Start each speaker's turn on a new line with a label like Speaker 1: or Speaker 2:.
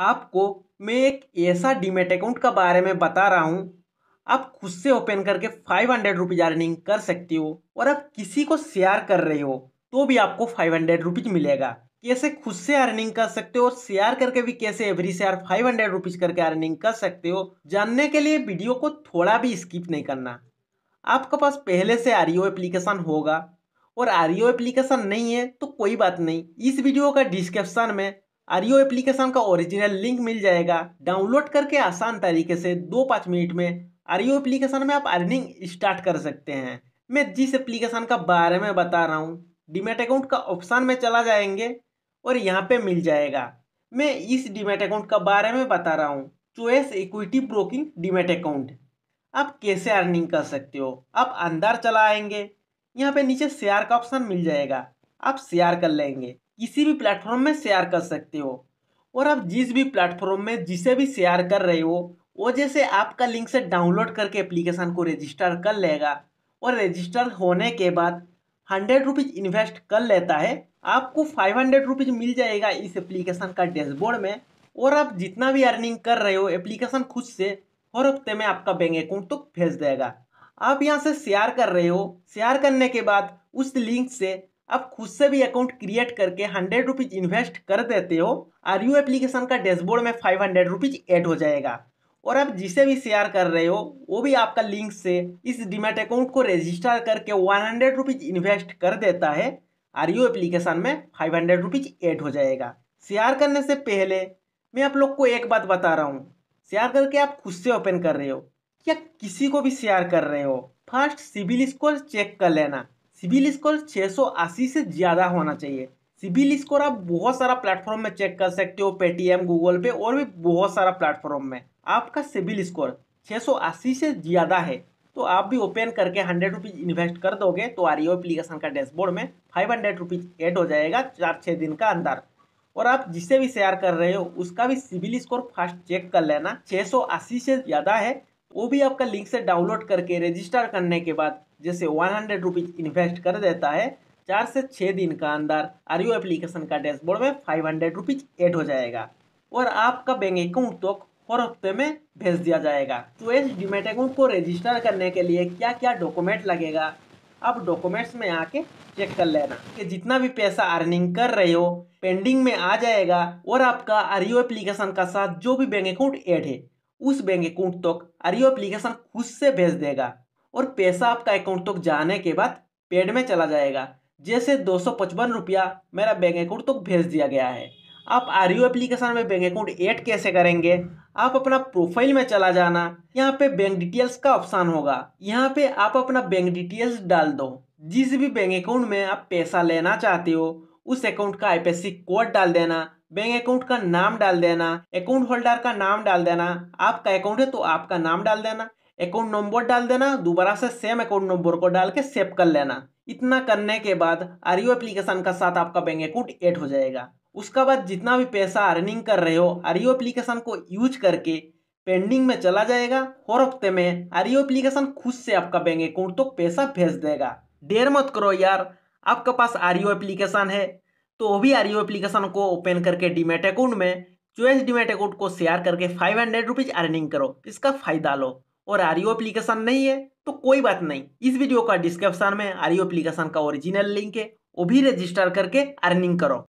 Speaker 1: आपको मैं एक ऐसा डीमेट अकाउंट का बारे में बता रहा हूँ आप खुद से ओपन करके फाइव हंड्रेड रुपीज़ अर्निंग कर सकते हो और आप किसी को शेयर कर रहे हो तो भी आपको फाइव हंड्रेड रुपीज़ मिलेगा कैसे खुद से अर्निंग कर सकते हो और शेयर करके भी कैसे every share five hundred rupees करके अर्निंग कर सकते हो जानने के लिए वीडियो को थोड़ा भी स्किप नहीं करना आपके पास पहले से आर एप्लीकेशन होगा और आर एप्लीकेशन नहीं है तो कोई बात नहीं इस वीडियो का डिस्क्रिप्शन में आरियो एप्लीकेशन का ओरिजिनल लिंक मिल जाएगा डाउनलोड करके आसान तरीके से दो पाँच मिनट में आरियो एप्लीकेशन में आप अर्निंग स्टार्ट कर सकते हैं मैं जिस एप्लीकेशन का बारे में बता रहा हूँ डिमेट अकाउंट का ऑप्शन में चला जाएंगे और यहाँ पे मिल जाएगा मैं इस डिमेट अकाउंट का बारे में बता रहा हूँ Choice equity broking demat account आप कैसे अर्निंग कर सकते हो आप अंदर चला आएंगे यहाँ पे नीचे शेयर का ऑप्शन मिल जाएगा आप शेयर कर लेंगे किसी भी प्लेटफॉर्म में शेयर कर सकते हो और आप जिस भी प्लेटफॉर्म में जिसे भी शेयर कर रहे हो वो जैसे आपका लिंक से डाउनलोड करके एप्लीकेशन को रजिस्टर कर लेगा और रजिस्टर होने के बाद हंड्रेड रुपीज़ इन्वेस्ट कर लेता है आपको फाइव हंड्रेड रुपीज़ मिल जाएगा इस एप्लीकेशन का डैशबोर्ड में और आप जितना भी अर्निंग कर रहे हो एप्लीकेशन खुद से हर हफ्ते में आपका बैंक अकाउंट तो भेज देगा आप यहाँ से शेयर कर रहे हो शेयर करने के बाद उस लिंक से आप खुद से भी अकाउंट क्रिएट करके हंड्रेड रुपीज़ इन्वेस्ट कर देते हो आर यू एप्लीकेशन का डैशबोर्ड में फाइव हंड्रेड रुपीज़ एड हो जाएगा और आप जिसे भी शेयर कर रहे हो वो भी आपका लिंक से इस डिमेट अकाउंट को रजिस्टर करके वन हंड्रेड रुपीज़ इन्वेस्ट कर देता है आर यू एप्लीकेशन में फाइव हंड्रेड रुपीज़ एड हो जाएगा शेयर करने से पहले मैं आप लोग को एक बात बता रहा हूँ शेयर करके आप खुद से ओपन कर रहे हो या किसी को भी शेयर कर रहे हो फर्स्ट सिविल स्कोर चेक कर लेना सिविल स्कोर 680 से ज़्यादा होना चाहिए सिविल स्कोर आप बहुत सारा प्लेटफॉर्म में चेक कर सकते हो पेटीएम गूगल पे और भी बहुत सारा प्लेटफॉर्म में आपका सिविल स्कोर 680 से ज़्यादा है तो आप भी ओपन करके हंड्रेड रुपीज़ इन्वेस्ट कर दोगे तो आर एप्लीकेशन का डैशबोर्ड में फाइव हंड्रेड रुपीज़ एड हो जाएगा चार छः दिन का अंदर और आप जिसे भी शेयर कर रहे हो उसका भी सिविल स्कोर फास्ट चेक कर लेना 680 से ज़्यादा है वो भी आपका लिंक से डाउनलोड करके रजिस्टर करने के बाद जैसे वन हंड्रेड रुपीज़ इन्वेस्ट कर देता है चार से छः दिन का अंदर आर यू एप्लीकेशन का डैशबोर्ड में फाइव हंड्रेड रुपीज़ एड हो जाएगा और आपका बैंक अकाउंट तो हर हफ्ते में भेज दिया जाएगा तो इस डिमेट अकाउंट को रजिस्टर करने के लिए क्या क्या डॉक्यूमेंट लगेगा आप डॉक्यूमेंट्स में आके चेक कर लेना कि जितना भी पैसा अर्निंग कर रहे हो पेंडिंग में आ जाएगा और आपका आर एप्लीकेशन का साथ जो भी बैंक अकाउंट ऐड है उस बैंक अकाउंट तक तो आर एप्लीकेशन खुद से भेज देगा और पैसा आपका अकाउंट तक तो जाने के बाद पेड में चला जाएगा जैसे दो सौ पचपन रुपया मेरा बैंक अकाउंट तक तो भेज दिया गया है आप आर एप्लीकेशन में बैंक अकाउंट ऐड कैसे करेंगे आप अपना प्रोफाइल में चला जाना यहाँ पे बैंक डिटेल्स का ऑप्शन होगा यहाँ पे आप अपना बैंक डिटेल्स डाल दो जिस भी बैंक अकाउंट में आप पैसा लेना चाहते हो उस अकाउंट का आईपीएससी कोड डाल देना बैंक अकाउंट का नाम डाल देना अकाउंट होल्डर का नाम डाल देना आपका अकाउंट है तो आपका नाम डाल देना अकाउंट नंबर डाल देना दोबारा से सेम अकाउंट नंबर को डाल के सेव कर लेना इतना करने के बाद आर एप्लीकेशन e का साथ आपका बैंक अकाउंट ऐड हो जाएगा उसका बाद जितना भी पैसा अर्निंग कर रहे हो आर एप्लीकेशन e को यूज करके पेंडिंग में चला जाएगा और हफ्ते में आर एप्लीकेशन e खुद से आपका बैंक अकाउंट तो पैसा भेज देगा देर मत करो यार आपके पास आर एप्लीकेशन है तो वो भी आर एप्लीकेशन को ओपन करके डीमेट अकाउंट में चोइस डीमेट अकाउंट को शेयर करके फाइव हंड्रेड रुपीज़ अर्निंग करो इसका फ़ायदा लो और आर एप्लीकेशन नहीं है तो कोई बात नहीं इस वीडियो का डिस्क्रिप्शन में आर एप्लीकेशन का ओरिजिनल लिंक है वो भी रजिस्टर करके अर्निंग करो